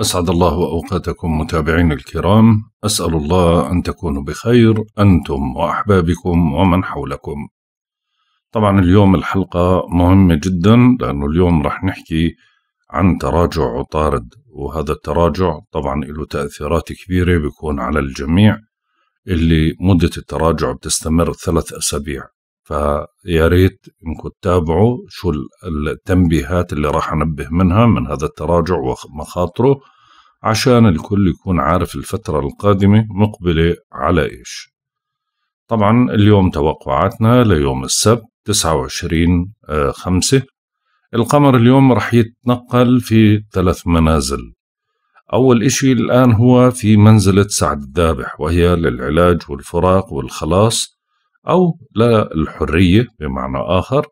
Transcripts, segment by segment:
أسعد الله أوقاتكم متابعين الكرام أسأل الله أن تكونوا بخير أنتم وأحبابكم ومن حولكم طبعا اليوم الحلقة مهمة جدا لأنه اليوم رح نحكي عن تراجع عطارد وهذا التراجع طبعا له تأثيرات كبيرة بيكون على الجميع اللي مدة التراجع بتستمر ثلاث أسابيع فيا ريت انكم تتابعوا شو التنبيهات اللي راح انبه منها من هذا التراجع ومخاطره عشان الكل يكون عارف الفترة القادمة مقبلة على إيش طبعا اليوم توقعاتنا ليوم السبت 29 آه، خمسة القمر اليوم رح يتنقل في ثلاث منازل أول إشي الآن هو في منزلة سعد الذابح وهي للعلاج والفراق والخلاص أو لا الحرية بمعنى آخر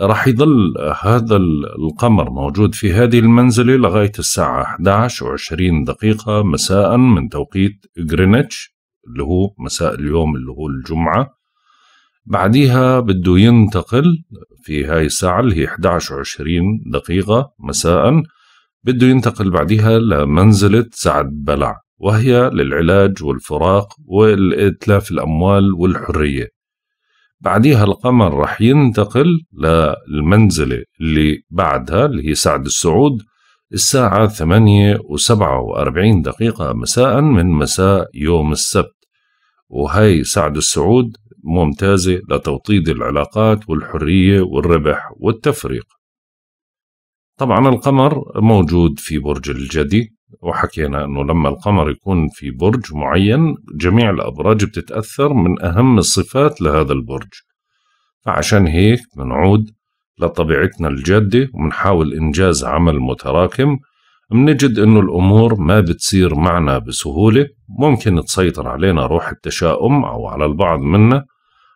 راح يظل هذا القمر موجود في هذه المنزلة لغاية الساعة 11 و 20 دقيقة مساء من توقيت غرينتش اللي هو مساء اليوم اللي هو الجمعة بعديها بده ينتقل في هاي الساعة اللي هي 11 و 20 دقيقة مساء بده ينتقل بعديها لمنزلة سعد بلع وهي للعلاج والفراق والاتلاف الأموال والحرية بعديها القمر راح ينتقل للمنزلة اللي بعدها اللي هي سعد السعود الساعة ثمانية و وأربعين دقيقة مساء من مساء يوم السبت وهي سعد السعود ممتازة لتوطيد العلاقات والحرية والربح والتفريق طبعا القمر موجود في برج الجدي وحكينا انه لما القمر يكون في برج معين جميع الابراج بتتاثر من اهم الصفات لهذا البرج فعشان هيك بنعود لطبيعتنا الجاده وبنحاول انجاز عمل متراكم بنجد انه الامور ما بتصير معنا بسهوله ممكن تسيطر علينا روح التشاؤم او على البعض منا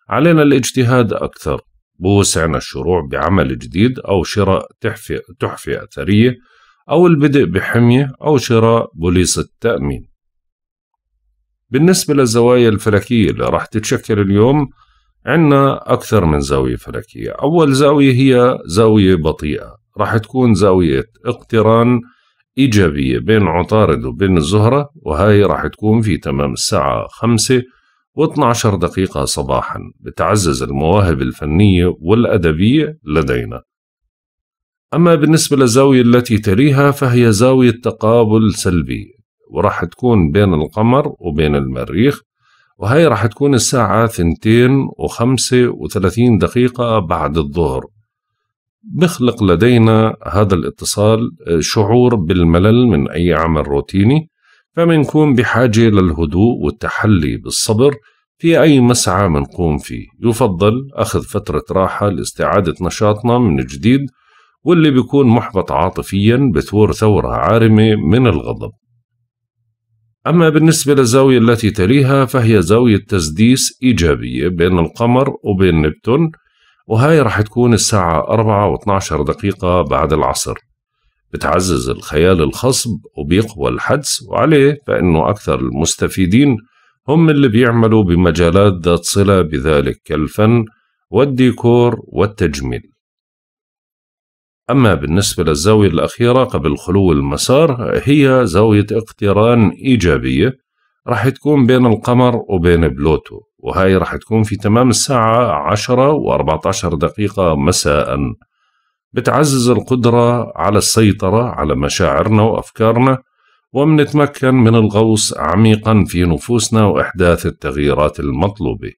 علينا الاجتهاد اكثر بوسعنا الشروع بعمل جديد او شراء تحفه تحفه اثريه أو البدء بحمية أو شراء بوليصة تأمين بالنسبة للزوايا الفلكية اللي راح تتشكل اليوم عنا أكثر من زاوية فلكية أول زاوية هي زاوية بطيئة راح تكون زاوية اقتران إيجابية بين عطارد وبين الزهرة وهاي راح تكون في تمام الساعة خمسة و12 دقيقة صباحا بتعزز المواهب الفنية والأدبية لدينا أما بالنسبة للزاوية التي تليها فهي زاوية تقابل سلبي وراح تكون بين القمر وبين المريخ وهي راح تكون الساعة ثنتين وخمسة وثلاثين دقيقة بعد الظهر بخلق لدينا هذا الاتصال شعور بالملل من أي عمل روتيني فمنكون بحاجة للهدوء والتحلي بالصبر في أي مسعى منقوم فيه يفضل أخذ فترة راحة لاستعادة نشاطنا من جديد واللي بيكون محبط عاطفيا بثور ثورة عارمة من الغضب أما بالنسبة للزاوية التي تليها فهي زاوية تسديس إيجابية بين القمر وبين نبتون وهاي رح تكون الساعة 4 و 12 دقيقة بعد العصر بتعزز الخيال الخصب وبيقوى الحدس وعليه فإنه أكثر المستفيدين هم اللي بيعملوا بمجالات ذات صلة بذلك كالفن والديكور والتجميل أما بالنسبة للزاوية الأخيرة قبل خلو المسار هي زاوية اقتران إيجابية راح تكون بين القمر وبين بلوتو وهاي راح تكون في تمام الساعة 10 و14 دقيقة مساء بتعزز القدرة على السيطرة على مشاعرنا وأفكارنا ومنتمكن من الغوص عميقا في نفوسنا وإحداث التغييرات المطلوبة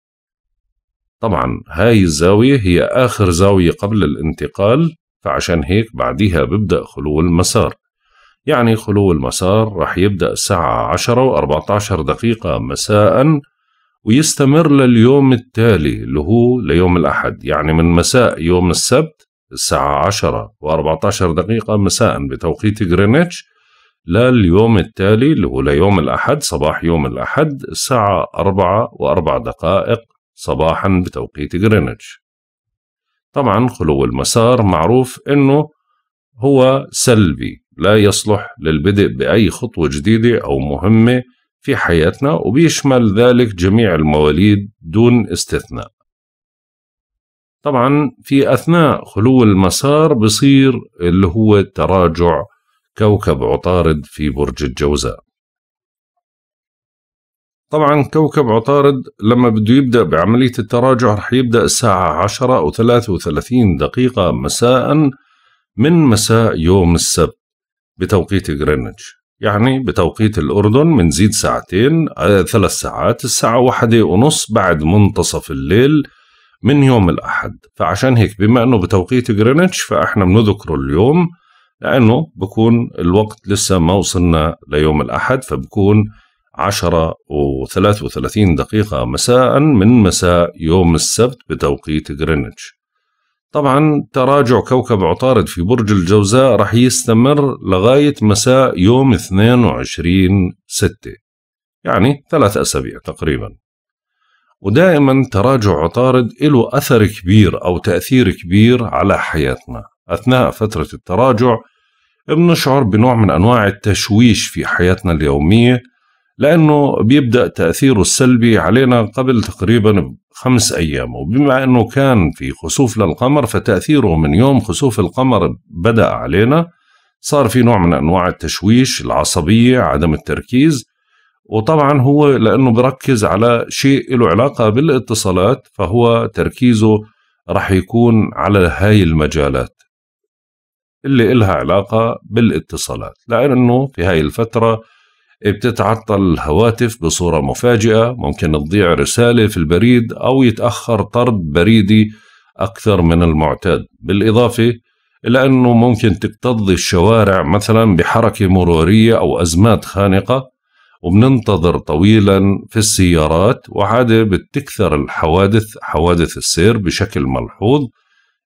طبعا هاي الزاوية هي آخر زاوية قبل الانتقال فعشان هيك بعديها ببدأ خلو المسار يعني خلو المسار رح يبدأ الساعة عشرة واربعة عشر دقيقة مساء ويستمر لليوم التالي اللي هو ليوم الأحد يعني من مساء يوم السبت الساعة عشرة واربعة عشر دقيقة مساء بتوقيت غرينتش لليوم التالي اللي هو ليوم الأحد صباح يوم الأحد الساعة أربعة وأربع دقائق صباحا بتوقيت غرينتش طبعا خلو المسار معروف أنه هو سلبي لا يصلح للبدء بأي خطوة جديدة أو مهمة في حياتنا وبيشمل ذلك جميع المواليد دون استثناء طبعا في أثناء خلو المسار بصير اللي هو تراجع كوكب عطارد في برج الجوزاء طبعا كوكب عطارد لما بده يبدأ بعملية التراجع رح يبدأ الساعة 10 و 33 دقيقة مساء من مساء يوم السبت بتوقيت غرينتش يعني بتوقيت الأردن بنزيد ساعتين آه، ثلاث ساعات الساعة واحدة ونص بعد منتصف الليل من يوم الأحد فعشان هيك بما أنه بتوقيت غرينتش فإحنا بنذكره اليوم لأنه بكون الوقت لسه ما وصلنا ليوم الأحد فبكون 10 و33 دقيقة مساء من مساء يوم السبت بتوقيت غرينتش طبعا تراجع كوكب عطارد في برج الجوزاء رح يستمر لغاية مساء يوم 22 ستة يعني ثلاث أسابيع تقريبا ودائما تراجع عطارد له أثر كبير أو تأثير كبير على حياتنا أثناء فترة التراجع بنشعر بنوع من أنواع التشويش في حياتنا اليومية لأنه بيبدأ تأثيره السلبي علينا قبل تقريبا خمس أيام وبما أنه كان في خسوف للقمر فتأثيره من يوم خسوف القمر بدأ علينا صار في نوع من أنواع التشويش العصبية عدم التركيز وطبعا هو لأنه بركز على شيء له علاقة بالاتصالات فهو تركيزه رح يكون على هاي المجالات اللي إلها علاقة بالاتصالات لأنه في هاي الفترة بتتعطل الهواتف بصورة مفاجئة ممكن تضيع رسالة في البريد أو يتأخر طرد بريدي أكثر من المعتاد بالإضافة إلى أنه ممكن تكتظ الشوارع مثلا بحركة مرورية أو أزمات خانقة وبننتظر طويلا في السيارات وعادة بتكثر الحوادث حوادث السير بشكل ملحوظ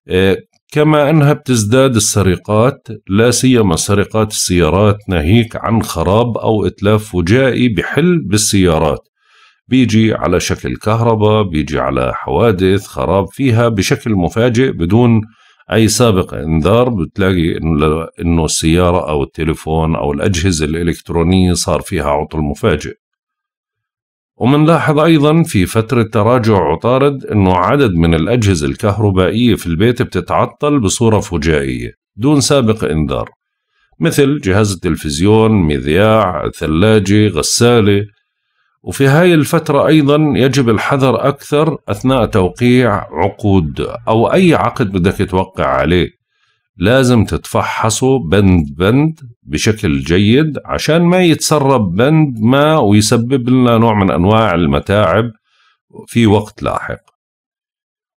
إيه، كما أنها بتزداد السرقات لا سيما سرقات السيارات ناهيك عن خراب أو إتلاف فجائي بحل بالسيارات بيجي على شكل كهرباء بيجي على حوادث خراب فيها بشكل مفاجئ بدون أي سابق إنذار بتلاقي إنه السيارة أو التليفون أو الأجهزة الإلكترونية صار فيها عطل مفاجئ ومنلاحظ أيضا في فترة تراجع عطارد أنه عدد من الأجهزة الكهربائية في البيت بتتعطل بصورة فجائية دون سابق إنذار مثل جهاز التلفزيون، مذياع، ثلاجة، غسالة وفي هاي الفترة أيضا يجب الحذر أكثر أثناء توقيع عقود أو أي عقد بدك توقع عليه لازم تتفحصوا بند بند بشكل جيد عشان ما يتسرب بند ما ويسبب لنا نوع من أنواع المتاعب في وقت لاحق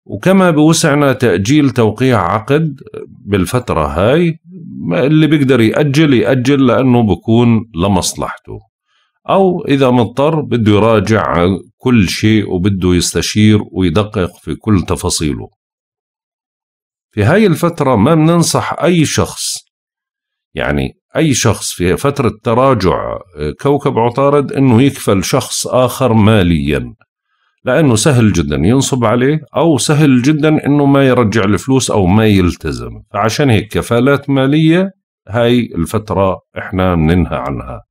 وكما بوسعنا تأجيل توقيع عقد بالفترة هاي اللي بيقدر يأجل يأجل لأنه بكون لمصلحته أو إذا مضطر بده يراجع كل شيء وبده يستشير ويدقق في كل تفاصيله في هاي الفترة ما بننصح أي شخص يعني أي شخص في فترة تراجع آه، كوكب عطارد أنه يكفل شخص آخر ماليا لأنه سهل جدا ينصب عليه أو سهل جدا أنه ما يرجع الفلوس أو ما يلتزم فعشان هيك كفالات مالية هاي الفترة إحنا بننهى عنها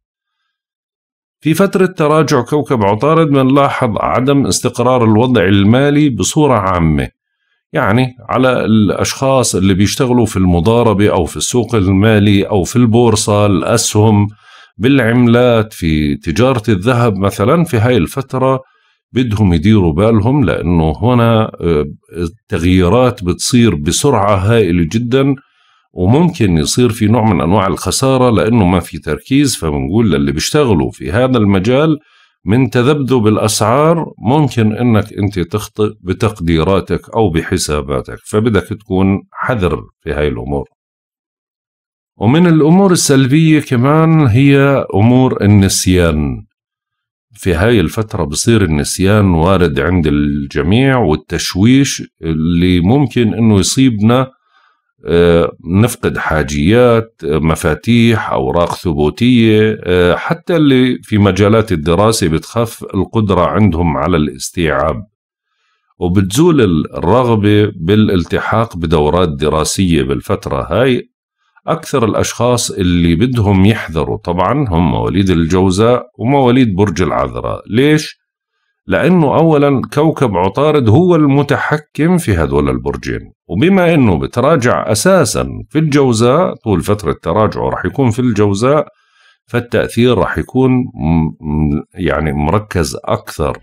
في فترة تراجع كوكب عطارد بنلاحظ عدم استقرار الوضع المالي بصورة عامة يعني على الأشخاص اللي بيشتغلوا في المضاربة أو في السوق المالي أو في البورصة الأسهم بالعملات في تجارة الذهب مثلا في هاي الفترة بدهم يديروا بالهم لأنه هنا آه، التغييرات بتصير بسرعة هائلة جداً وممكن يصير في نوع من انواع الخساره لانه ما في تركيز فبنقول للي بيشتغلوا في هذا المجال من تذبذب الأسعار ممكن أنك أنت تخطئ بتقديراتك أو بحساباتك فبدك تكون حذر في هاي الأمور ومن الأمور السلبية كمان هي أمور النسيان في هاي الفترة بصير النسيان وارد عند الجميع والتشويش اللي ممكن أنه يصيبنا آه، نفقد حاجيات آه، مفاتيح أوراق ثبوتية آه، حتى اللي في مجالات الدراسة بتخف القدرة عندهم على الاستيعاب وبتزول الرغبة بالالتحاق بدورات دراسية بالفترة هاي أكثر الأشخاص اللي بدهم يحذروا طبعا هم مواليد الجوزاء ومواليد برج العذراء ليش؟ لأنه أولا كوكب عطارد هو المتحكم في هذول البرجين وبما أنه بتراجع أساسا في الجوزاء طول فترة تراجعه راح يكون في الجوزاء فالتأثير راح يكون يعني مركز أكثر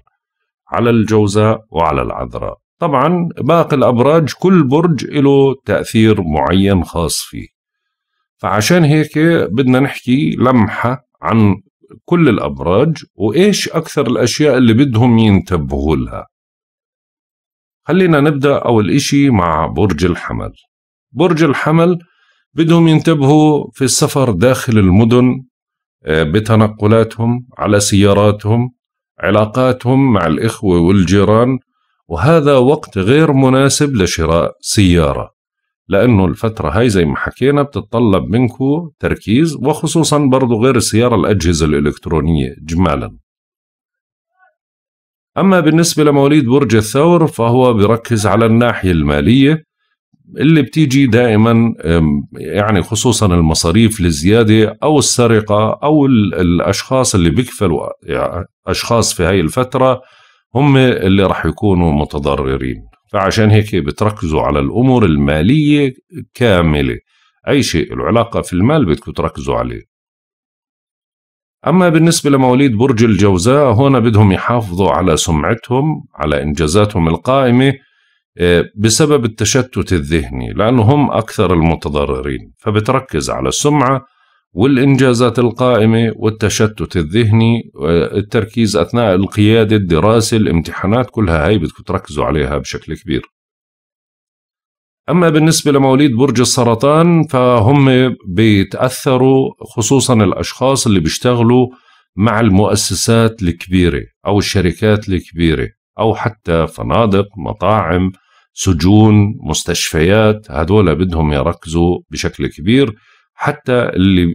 على الجوزاء وعلى العذراء طبعا باقي الأبراج كل برج له تأثير معين خاص فيه فعشان هيك بدنا نحكي لمحة عن كل الأبراج وإيش أكثر الأشياء اللي بدهم ينتبهوا لها خلينا نبدأ أول إشي مع برج الحمل برج الحمل بدهم ينتبهوا في السفر داخل المدن آه، بتنقلاتهم على سياراتهم علاقاتهم مع الإخوة والجيران وهذا وقت غير مناسب لشراء سيارة لأنه الفترة هاي زي ما حكينا بتتطلب منكم تركيز وخصوصا برضو غير السيارة الأجهزة الإلكترونية إجمالا أما بالنسبة لمواليد برج الثور فهو بيركز على الناحية المالية اللي بتيجي دائما يعني خصوصا المصاريف الزيادة أو السرقة أو الأشخاص اللي بيكفلوا يعني أشخاص في هاي الفترة هم اللي راح يكونوا متضررين فعشان هيك بتركزوا على الأمور المالية كاملة أي شيء العلاقة في المال بدكم تركزوا عليه أما بالنسبة لمواليد برج الجوزاء هنا بدهم يحافظوا على سمعتهم على إنجازاتهم القائمة آه، بسبب التشتت الذهني لأنه هم أكثر المتضررين فبتركز على السمعة والإنجازات القائمة والتشتت الذهني آه، التركيز أثناء القيادة الدراسة الامتحانات كلها هاي بدكم تركزوا عليها بشكل كبير أما بالنسبة لمواليد برج السرطان فهم بيتأثروا خصوصا الأشخاص اللي بيشتغلوا مع المؤسسات الكبيرة أو الشركات الكبيرة أو حتى فنادق مطاعم سجون مستشفيات هذول بدهم يركزوا بشكل كبير حتى اللي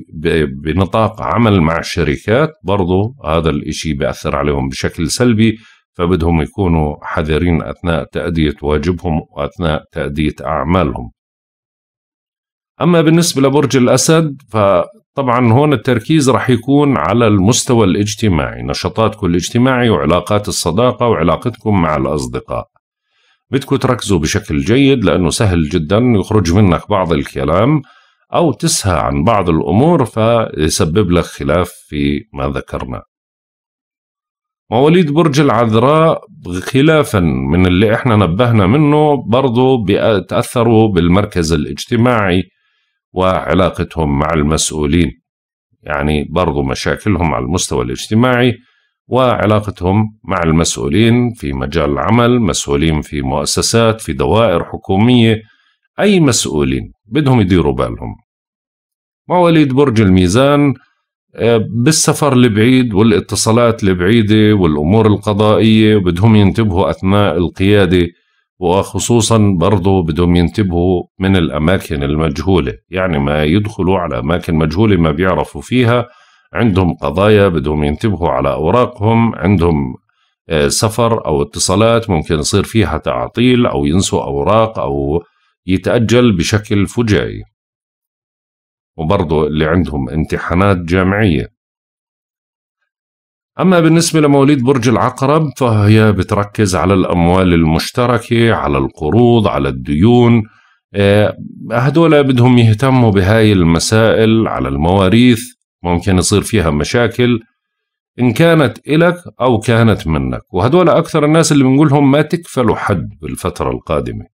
بنطاق عمل مع الشركات برضو هذا الإشي بيأثر عليهم بشكل سلبي فبدهم يكونوا حذرين أثناء تأدية واجبهم وأثناء تأدية أعمالهم أما بالنسبة لبرج الأسد فطبعا هون التركيز رح يكون على المستوى الاجتماعي نشاطاتكم الاجتماعي وعلاقات الصداقة وعلاقتكم مع الأصدقاء بدكم تركزوا بشكل جيد لأنه سهل جدا يخرج منك بعض الكلام أو تسهى عن بعض الأمور فيسبب لك خلاف في ما ذكرناه مواليد برج العذراء خلافا من اللي احنا نبهنا منه برضو بيتأثروا بالمركز الاجتماعي وعلاقتهم مع المسؤولين يعني برضو مشاكلهم على المستوى الاجتماعي وعلاقتهم مع المسؤولين في مجال العمل مسؤولين في مؤسسات في دوائر حكومية أي مسؤولين بدهم يديروا بالهم مواليد برج الميزان آه، بالسفر البعيد والاتصالات البعيدة والأمور القضائية بدهم ينتبهوا أثناء القيادة وخصوصا برضو بدهم ينتبهوا من الأماكن المجهولة يعني ما يدخلوا على أماكن مجهولة ما بيعرفوا فيها عندهم قضايا بدهم ينتبهوا على أوراقهم عندهم آه، سفر أو اتصالات ممكن يصير فيها تعطيل أو ينسوا أوراق أو يتأجل بشكل فجائي وبرضه اللي عندهم امتحانات جامعية أما بالنسبة لمواليد برج العقرب فهي بتركز على الأموال المشتركة على القروض على الديون آه، هدول بدهم يهتموا بهاي المسائل على المواريث ممكن يصير فيها مشاكل إن كانت إلك أو كانت منك وهدول أكثر الناس اللي بنقولهم ما تكفلوا حد بالفترة القادمة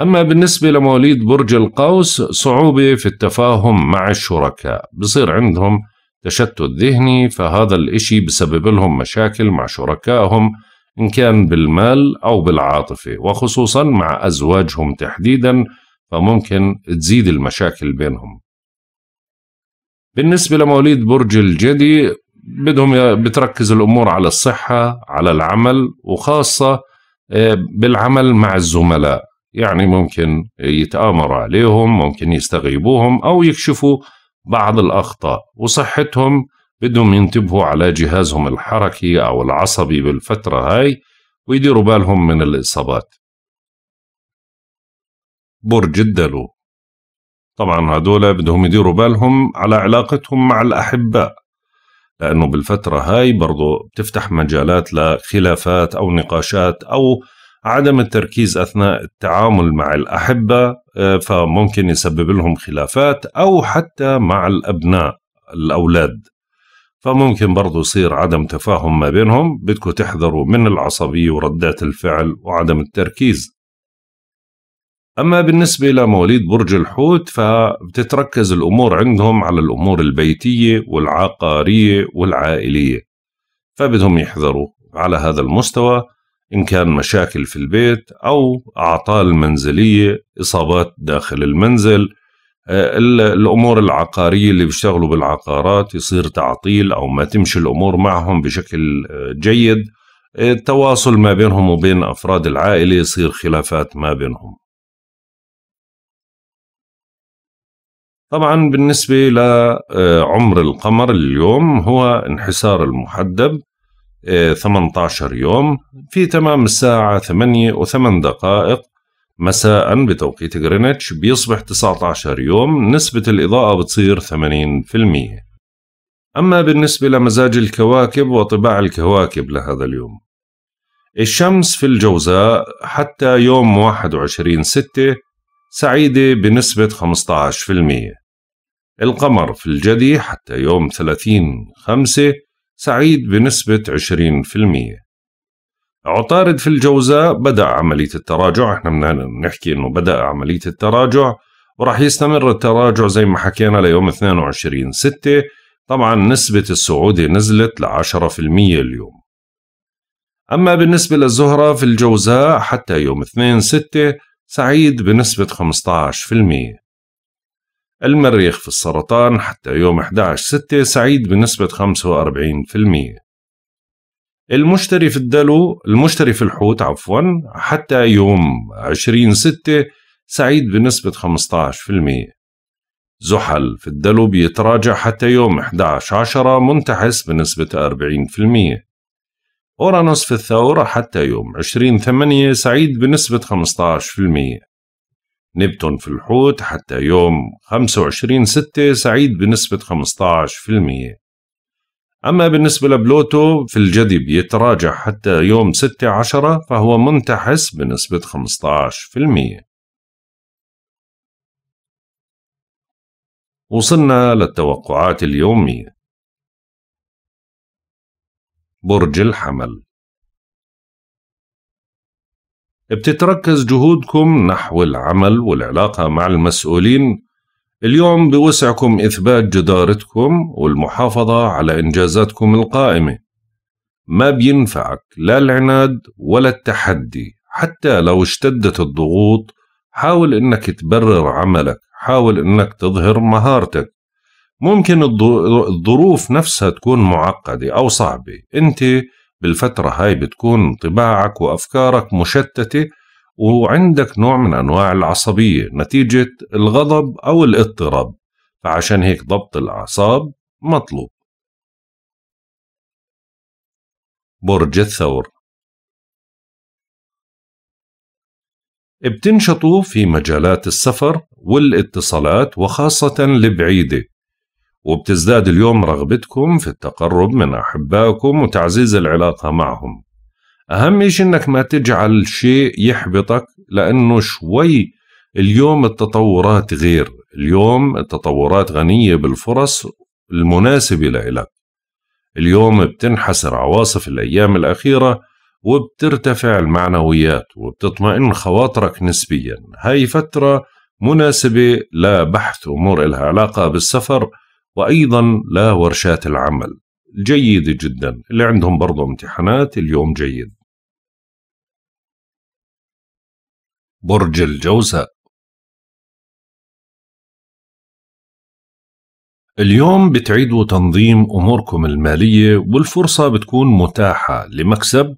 أما بالنسبة لمواليد برج القوس صعوبة في التفاهم مع الشركاء بصير عندهم تشتت ذهني فهذا الإشي بسبب لهم مشاكل مع شركائهم إن كان بالمال أو بالعاطفة وخصوصا مع أزواجهم تحديدا فممكن تزيد المشاكل بينهم بالنسبة لمواليد برج الجدي بدهم بتركز الأمور على الصحة على العمل وخاصة آه، بالعمل مع الزملاء يعني ممكن يتآمر عليهم ممكن يستغيبوهم أو يكشفوا بعض الأخطاء وصحتهم بدهم ينتبهوا على جهازهم الحركي أو العصبي بالفترة هاي ويديروا بالهم من الإصابات برج الدلو طبعا هدول بدهم يديروا بالهم على علاقتهم مع الأحباء لأنه بالفترة هاي برضو بتفتح مجالات لخلافات أو نقاشات أو عدم التركيز اثناء التعامل مع الاحبه آه، فممكن يسبب لهم خلافات او حتى مع الابناء الاولاد فممكن برضو يصير عدم تفاهم ما بينهم بدكم تحذروا من العصبية وردات الفعل وعدم التركيز أما بالنسبة لمواليد برج الحوت فبتتركز الأمور عندهم على الأمور البيتية والعقارية والعائلية فبدهم يحذروا على هذا المستوى إن كان مشاكل في البيت أو أعطال منزلية إصابات داخل المنزل آه، الأمور العقارية اللي بيشتغلوا بالعقارات يصير تعطيل أو ما تمشي الأمور معهم بشكل آه، جيد آه، التواصل ما بينهم وبين أفراد العائلة يصير خلافات ما بينهم طبعا بالنسبة لعمر القمر اليوم هو انحسار المحدب 18 آه، يوم في تمام الساعة 8 و8 دقائق مساء بتوقيت غرينتش بيصبح 19 يوم نسبة الإضاءة بتصير 80% أما بالنسبة لمزاج الكواكب وطباع الكواكب لهذا اليوم الشمس في الجوزاء حتى يوم 21 ستة سعيدة بنسبة 15% القمر في الجدي حتى يوم 30 خمسة سعيد بنسبة 20% عطارد في الجوزاء بدأ عملية التراجع احنا بدنا نحكي انه بدأ عملية التراجع وراح يستمر التراجع زي ما حكينا ليوم 22 ستة طبعا نسبة السعودي نزلت ل 10% اليوم أما بالنسبة للزهرة في الجوزاء حتى يوم 2 6 سعيد بنسبة 15% المريخ في السرطان حتى يوم 11/6 سعيد بنسبة 45% المشتري في الدلو المشتري في الحوت عفوا حتى يوم 20 6 سعيد بنسبة 15% زحل في الدلو بيتراجع حتى يوم 11 10 منتحس بنسبة 40% أورانوس في الثورة حتى يوم 20 8 سعيد بنسبة 15% نبتون في الحوت حتى يوم 25 6 سعيد بنسبة 15% أما بالنسبة لبلوتو في الجدي بيتراجع حتى يوم 6 10 فهو منتحس بنسبة 15% وصلنا للتوقعات اليومية برج الحمل بتتركز جهودكم نحو العمل والعلاقة مع المسؤولين اليوم بوسعكم إثبات جدارتكم والمحافظة على إنجازاتكم القائمة ما بينفعك لا العناد ولا التحدي حتى لو اشتدت الضغوط حاول انك تبرر عملك حاول انك تظهر مهارتك ممكن الظروف نفسها تكون معقدة أو صعبة أنت بالفترة هاي بتكون طباعك وأفكارك مشتتة وعندك نوع من أنواع العصبية نتيجة الغضب أو الاضطراب فعشان هيك ضبط الأعصاب مطلوب برج الثور بتنشطوا في مجالات السفر والاتصالات وخاصة البعيدة وبتزداد اليوم رغبتكم في التقرب من أحبائكم وتعزيز العلاقة معهم أهم إشي إنك ما تجعل شيء يحبطك لأنه شوي اليوم التطورات غير اليوم التطورات غنية بالفرص المناسبة لإلك اليوم بتنحسر عواصف الأيام الأخيرة وبترتفع المعنويات وبتطمئن خواطرك نسبيا هاي فترة مناسبة لبحث أمور إلها علاقة بالسفر وأيضا لا ورشات العمل جيدة جدا اللي عندهم برضه امتحانات اليوم جيد برج الجوزاء اليوم بتعيدوا تنظيم أموركم المالية والفرصة بتكون متاحة لمكسب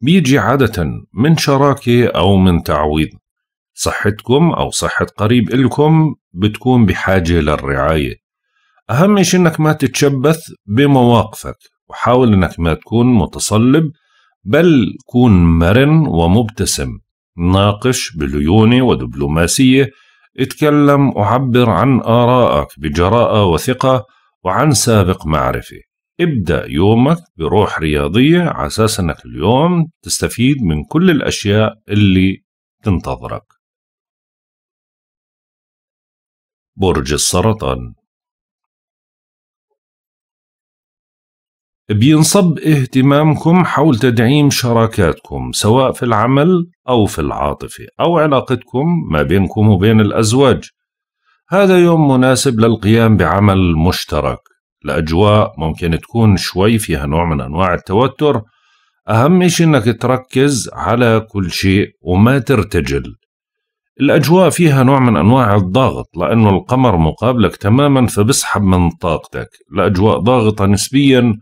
بيجي عادة من شراكة أو من تعويض صحتكم أو صحة قريب إلكم بتكون بحاجة للرعاية أهم شيء إنك ما تتشبث بمواقفك وحاول إنك ما تكون متصلب بل كون مرن ومبتسم ناقش بليونة ودبلوماسية اتكلم وعبر عن آرائك بجراءة وثقة وعن سابق معرفة ابدأ يومك بروح رياضية على أساس أنك اليوم تستفيد من كل الأشياء اللي تنتظرك برج السرطان بينصب اهتمامكم حول تدعيم شراكاتكم سواء في العمل أو في العاطفة أو علاقتكم ما بينكم وبين الأزواج هذا يوم مناسب للقيام بعمل مشترك الأجواء ممكن تكون شوي فيها نوع من أنواع التوتر أهم شيء أنك تركز على كل شيء وما ترتجل الأجواء فيها نوع من أنواع الضغط لأنه القمر مقابلك تماما فبسحب من طاقتك الأجواء ضاغطة نسبياً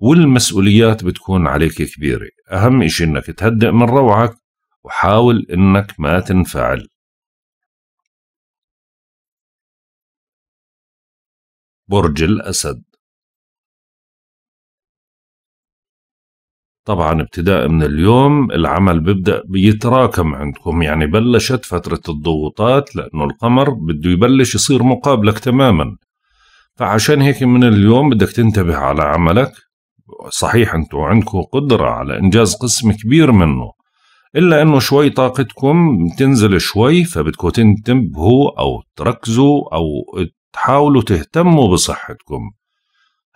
والمسؤوليات بتكون عليك كبيرة أهم إشي إنك تهدئ من روعك وحاول إنك ما تنفعل برج الأسد طبعا ابتداء من اليوم العمل بيبدأ بيتراكم عندكم يعني بلشت فترة الضغوطات لأنه القمر بده يبلش يصير مقابلك تماما فعشان هيك من اليوم بدك تنتبه على عملك صحيح انتم عندكم قدرة على انجاز قسم كبير منه الا انه شوي طاقتكم تنزل شوي فبدكم تنتبهوا او تركزوا او تحاولوا تهتموا بصحتكم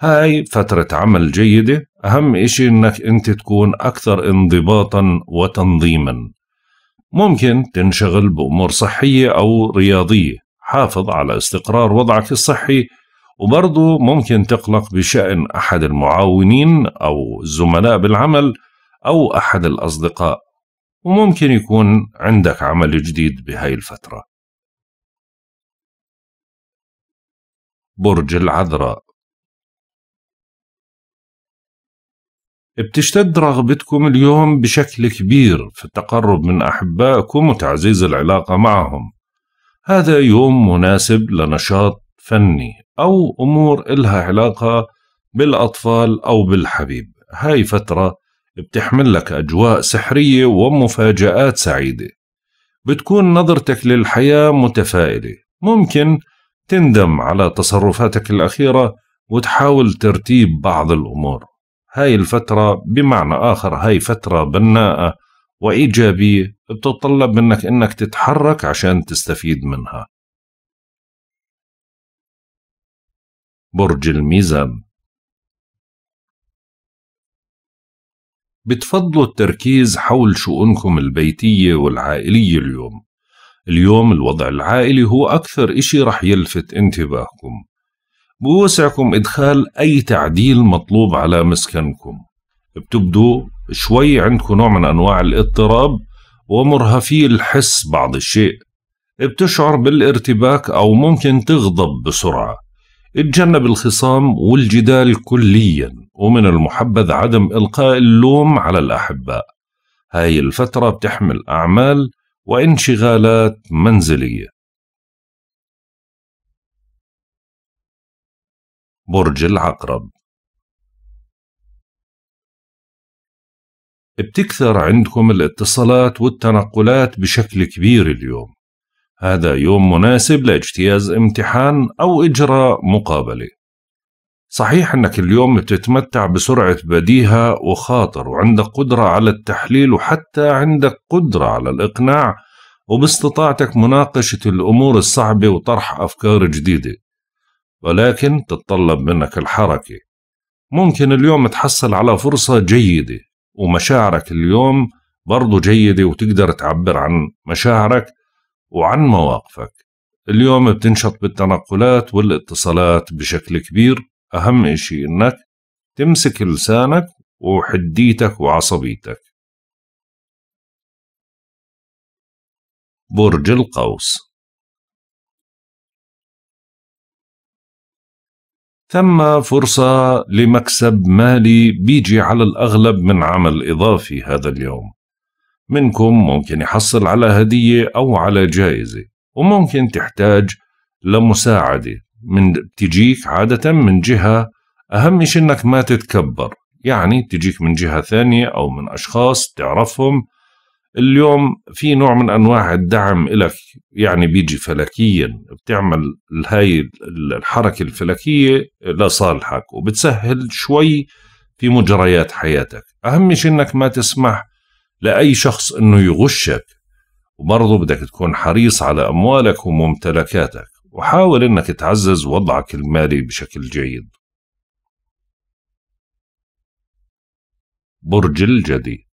هاي فترة عمل جيدة أهم إشي إنك أنت تكون أكثر انضباطا وتنظيما ممكن تنشغل بأمور صحية أو رياضية حافظ على استقرار وضعك الصحي وبرضه ممكن تقلق بشأن أحد المعاونين أو الزملاء بالعمل أو أحد الأصدقاء وممكن يكون عندك عمل جديد بهاي الفترة برج العذراء بتشتد رغبتكم اليوم بشكل كبير في التقرب من أحبائكم وتعزيز العلاقة معهم هذا يوم مناسب لنشاط فني أو أمور إلها علاقة بالأطفال أو بالحبيب هاي فترة بتحمل لك أجواء سحرية ومفاجآت سعيدة بتكون نظرتك للحياة متفائلة ممكن تندم على تصرفاتك الأخيرة وتحاول ترتيب بعض الأمور هاي الفترة بمعنى آخر هاي فترة بناءة وإيجابية بتتطلب منك إنك تتحرك عشان تستفيد منها برج الميزان بتفضلوا التركيز حول شؤونكم البيتية والعائلية اليوم اليوم الوضع العائلي هو أكثر إشي رح يلفت انتباهكم بوسعكم إدخال أي تعديل مطلوب على مسكنكم بتبدو شوي عندكم نوع من أنواع الاضطراب ومرهفي الحس بعض الشيء بتشعر بالارتباك أو ممكن تغضب بسرعة اتجنب الخصام والجدال كليا ومن المحبذ عدم إلقاء اللوم على الأحباء هاي الفترة بتحمل أعمال وانشغالات منزلية برج العقرب بتكثر عندكم الاتصالات والتنقلات بشكل كبير اليوم هذا يوم مناسب لاجتياز امتحان أو إجراء مقابلة صحيح أنك اليوم بتتمتع بسرعة بديهة وخاطر وعندك قدرة على التحليل وحتى عندك قدرة على الإقناع وباستطاعتك مناقشة الأمور الصعبة وطرح أفكار جديدة ولكن تتطلب منك الحركة ممكن اليوم تحصل على فرصة جيدة ومشاعرك اليوم برضو جيدة وتقدر تعبر عن مشاعرك وعن مواقفك اليوم بتنشط بالتنقلات والاتصالات بشكل كبير أهم إشي إنك تمسك لسانك وحديتك وعصبيتك برج القوس ثم فرصة لمكسب مالي بيجي على الأغلب من عمل إضافي هذا اليوم منكم ممكن يحصل على هدية أو على جائزة وممكن تحتاج لمساعدة من بتجيك عادة من جهة أهم شيء إنك ما تتكبر يعني تجيك من جهة ثانية أو من أشخاص تعرفهم اليوم في نوع من أنواع الدعم إلك يعني بيجي فلكيا بتعمل هاي الحركة الفلكية لصالحك وبتسهل شوي في مجريات حياتك أهم شيء إنك ما تسمح لأي شخص أنه يغشك وبرضه بدك تكون حريص على أموالك وممتلكاتك وحاول أنك تعزز وضعك المالي بشكل جيد برج الجدي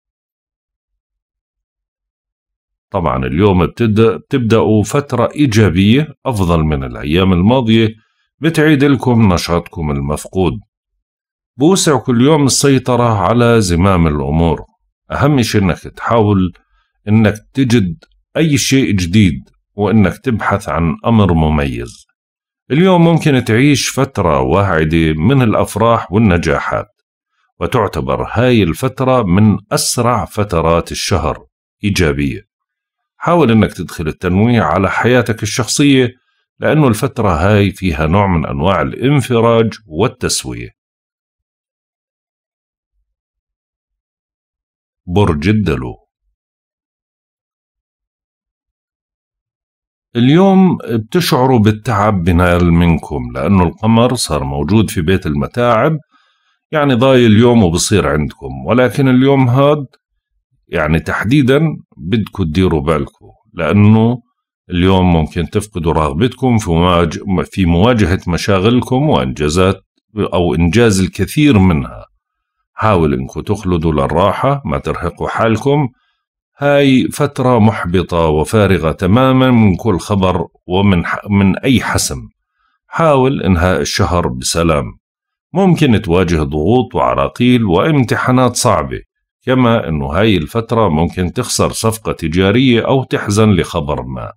طبعا اليوم بتبدأ بتبدأوا فترة إيجابية أفضل من الأيام الماضية بتعيد لكم نشاطكم المفقود بوسعكم اليوم السيطرة على زمام الأمور اهم شيء انك تحاول انك تجد اي شيء جديد وانك تبحث عن امر مميز اليوم ممكن تعيش فتره واعده من الافراح والنجاحات وتعتبر هاي الفتره من اسرع فترات الشهر ايجابيه حاول انك تدخل التنويع على حياتك الشخصيه لأنه الفترة هاي فيها نوع من أنواع الانفراج والتسوية برج الدلو اليوم بتشعروا بالتعب بنال منكم لأنه القمر صار موجود في بيت المتاعب يعني ضايل اليوم وبصير عندكم ولكن اليوم هاد يعني تحديدا بدكم تديروا بالكم لأنه اليوم ممكن تفقدوا رغبتكم في في مواجهة مشاغلكم وإنجازات أو إنجاز الكثير منها حاول انكم تخلدوا للراحة ما ترهقوا حالكم هاي فترة محبطة وفارغة تماما من كل خبر ومن من أي حسم حاول إنهاء الشهر بسلام ممكن تواجه ضغوط وعراقيل وامتحانات صعبة كما أنه هاي الفترة ممكن تخسر صفقة تجارية أو تحزن لخبر ما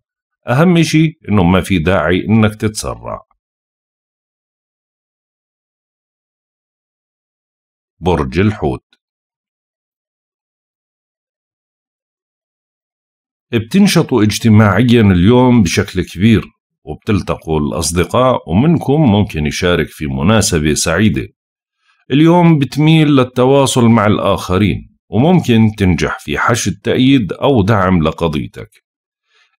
أهم شيء أنه ما في داعي أنك تتسرع برج الحوت بتنشطوا اجتماعيا اليوم بشكل كبير وبتلتقوا الأصدقاء ومنكم ممكن يشارك في مناسبة سعيدة اليوم بتميل للتواصل مع الآخرين وممكن تنجح في حشد تأييد أو دعم لقضيتك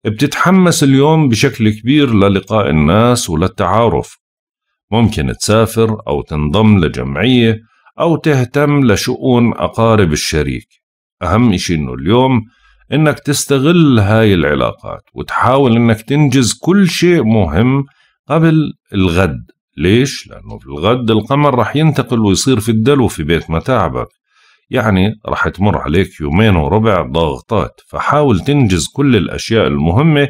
بتتحمس اليوم بشكل كبير للقاء الناس وللتعارف ممكن تسافر أو تنضم لجمعية أو تهتم لشؤون أقارب الشريك أهم إشي إنه اليوم إنك تستغل هاي العلاقات وتحاول إنك تنجز كل شيء مهم قبل الغد ليش؟ لأنه في الغد القمر رح ينتقل ويصير في الدلو في بيت متاعبك يعني رح تمر عليك يومين وربع ضغطات فحاول تنجز كل الأشياء المهمة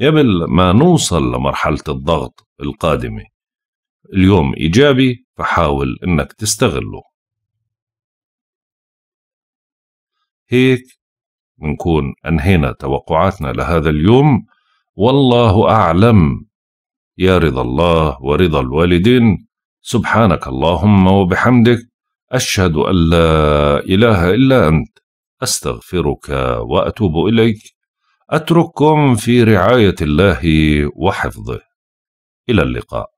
قبل ما نوصل لمرحلة الضغط القادمة اليوم إيجابي فحاول إنك تستغله هيك بنكون أنهينا توقعاتنا لهذا اليوم والله أعلم يا رضا الله ورضا الوالدين سبحانك اللهم وبحمدك أشهد أن لا إله إلا أنت أستغفرك وأتوب إليك أترككم في رعاية الله وحفظه إلى اللقاء